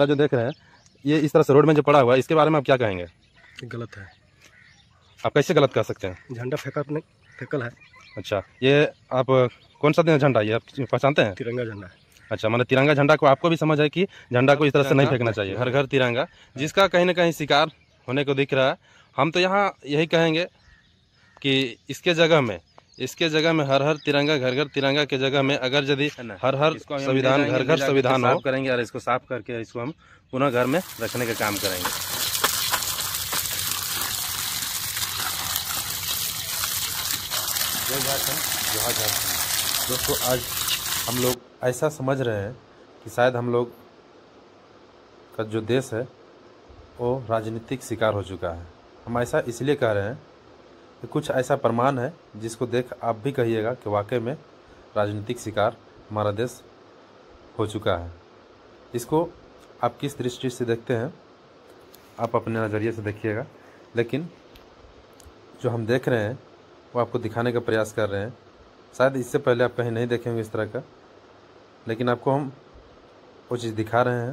वाला जो देख रहे हैं ये इस तरह से रोड में जो पड़ा हुआ है इसके बारे में आप क्या कहेंगे गलत है आप कैसे गलत कह सकते हैं झंडा फेंका अपने फेंकल है अच्छा ये आप कौन सा दिन झंडा ये आप पहचानते हैं तिरंगा झंडा है अच्छा मतलब तिरंगा झंडा को आपको भी समझ है कि झंडा को इस तरह से नहीं फेंकना चाहिए हर घर तिरंगा जिसका कहीं ना कहीं शिकार होने को दिख रहा है हम तो यहाँ यही कहेंगे कि इसके जगह में इसके जगह में हर हर तिरंगा घर घर तिरंगा के जगह में अगर यदि हर हर संविधान घर घर संविधान हो करेंगे और इसको साफ करके इसको हम पुनः घर में रखने का काम करेंगे जय झारखंड जय झारखंड दोस्तों आज हम लोग ऐसा समझ रहे हैं कि शायद हम लोग का जो देश है वो राजनीतिक शिकार हो चुका है हम ऐसा इसलिए कह रहे हैं तो कुछ ऐसा प्रमाण है जिसको देख आप भी कहिएगा कि वाकई में राजनीतिक शिकार हमारा देश हो चुका है इसको आप किस दृष्टि से देखते हैं आप अपने नज़रिए से देखिएगा लेकिन जो हम देख रहे हैं वो आपको दिखाने का प्रयास कर रहे हैं शायद इससे पहले आप कहीं नहीं देखेंगे इस तरह का लेकिन आपको हम वो चीज़ दिखा रहे हैं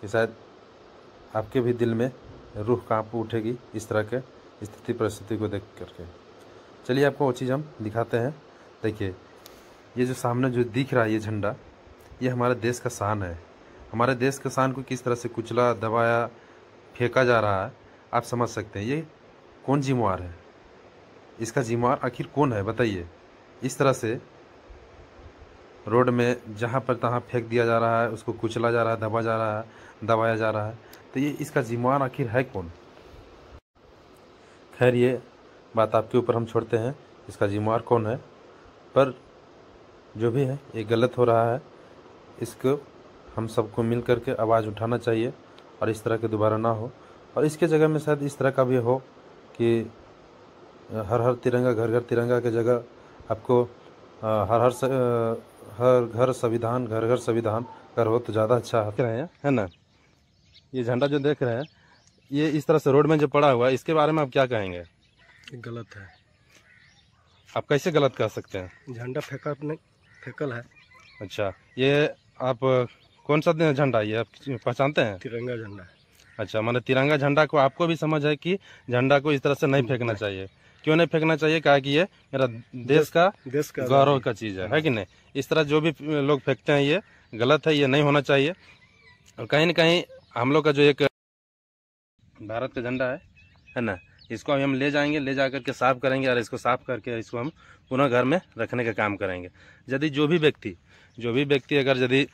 कि शायद आपके भी दिल में रूह कांप उठेगी इस तरह के स्थिति परिस्थिति को देख करके चलिए आपको वो चीज़ हम दिखाते हैं देखिए ये जो सामने जो दिख रहा है ये झंडा ये हमारे देश का शान है हमारे देश के शान को किस तरह से कुचला दबाया फेंका जा रहा है आप समझ सकते हैं ये कौन जिम्मेवार है इसका जिम्मेवार आखिर कौन है बताइए इस तरह से रोड में जहाँ पर तहाँ फेंक दिया जा रहा है उसको कुचला जा रहा है दबा जा रहा है दबाया जा रहा है तो ये इसका जिम्मेवार आखिर है कौन खैर ये बात आपके ऊपर हम छोड़ते हैं इसका जिम्मेवार कौन है पर जो भी है ये गलत हो रहा है इसको हम सबको मिल करके आवाज़ उठाना चाहिए और इस तरह के दोबारा ना हो और इसके जगह में शायद इस तरह का भी हो कि हर हर तिरंगा घर घर तिरंगा के जगह आपको हर हर हर घर संविधान घर घर संविधान अगर हो तो ज़्यादा अच्छा है रहे हैं है ना ये झंडा जो देख रहे हैं ये इस तरह से रोड में जो पड़ा हुआ है इसके बारे में आप क्या कहेंगे गलत है आप कैसे गलत कह सकते हैं झंडा फेंका अपने फेंकल है अच्छा ये आप कौन सा झंडा ये आप पहचानते हैं तिरंगा झंडा अच्छा मतलब तिरंगा झंडा को आपको भी समझ है कि झंडा को इस तरह से नहीं फेंकना चाहिए क्यों नहीं फेंकना चाहिए कहा कि ये मेरा देश का देश का गौरव का चीज़ है है कि नहीं इस तरह जो भी लोग फेंकते हैं ये गलत है ये नहीं होना चाहिए और कहीं ना कहीं हम लोग का जो एक भारत का झंडा है है ना इसको अभी हम ले जाएंगे ले जा करके साफ़ करेंगे और इसको साफ़ करके इसको हम पुनः घर में रखने का काम करेंगे यदि जो भी व्यक्ति जो भी व्यक्ति अगर यदि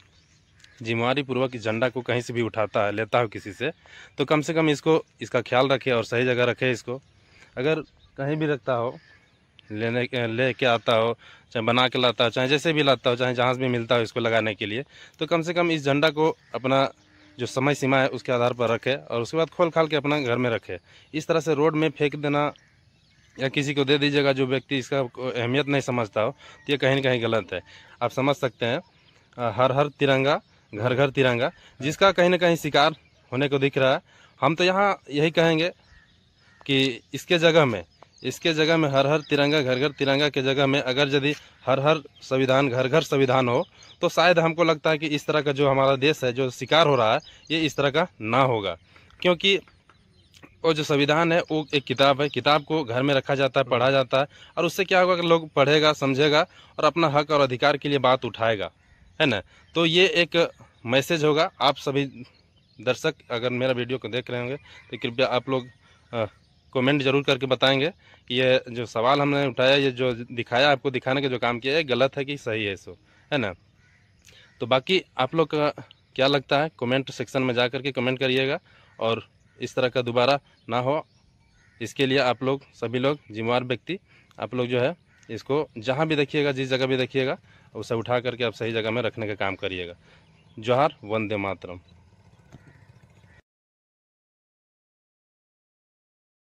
जिम्मेवारी पूर्वक इस झंडा को कहीं से भी उठाता है लेता हो किसी से तो कम से कम इसको इसका ख्याल रखे और सही जगह रखे इसको अगर कहीं भी रखता हो लेने के ले के आता हो चाहे बना के लाता हो चाहे जैसे भी लाता हो चाहे जहाँ से भी मिलता हो इसको लगाने के लिए तो कम से कम इस झंडा को अपना जो समय सीमा है उसके आधार पर रखे और उसके बाद खोल खाल के अपना घर में रखे इस तरह से रोड में फेंक देना या किसी को दे दीजिएगा जो व्यक्ति इसका अहमियत नहीं समझता हो तो ये कहीं ना कहीं गलत है आप समझ सकते हैं हर हर तिरंगा घर घर तिरंगा जिसका कहीं ना कहीं शिकार होने को दिख रहा है हम तो यहाँ यही कहेंगे कि इसके जगह में इसके जगह में हर हर तिरंगा घर घर तिरंगा के जगह में अगर यदि हर हर संविधान घर घर संविधान हो तो शायद हमको लगता है कि इस तरह का जो हमारा देश है जो शिकार हो रहा है ये इस तरह का ना होगा क्योंकि वो जो संविधान है वो एक किताब है किताब को घर में रखा जाता है पढ़ा जाता है और उससे क्या होगा कि लोग पढ़ेगा समझेगा और अपना हक और अधिकार के लिए बात उठाएगा है ना तो ये एक मैसेज होगा आप सभी दर्शक अगर मेरा वीडियो को देख रहे होंगे तो कृपया आप लोग कमेंट जरूर करके बताएंगे ये जो सवाल हमने उठाया ये जो दिखाया आपको दिखाने का जो काम किया है गलत है कि सही है इसको है ना तो बाकी आप लोग का क्या लगता है कमेंट सेक्शन में जा कर के कमेंट करिएगा और इस तरह का दोबारा ना हो इसके लिए आप लोग सभी लोग जिम्मेवार व्यक्ति आप लोग जो है इसको जहाँ भी देखिएगा जिस जगह भी देखिएगा उसे उठा करके आप सही जगह में रखने का काम करिएगा जोहार वंदे मातरम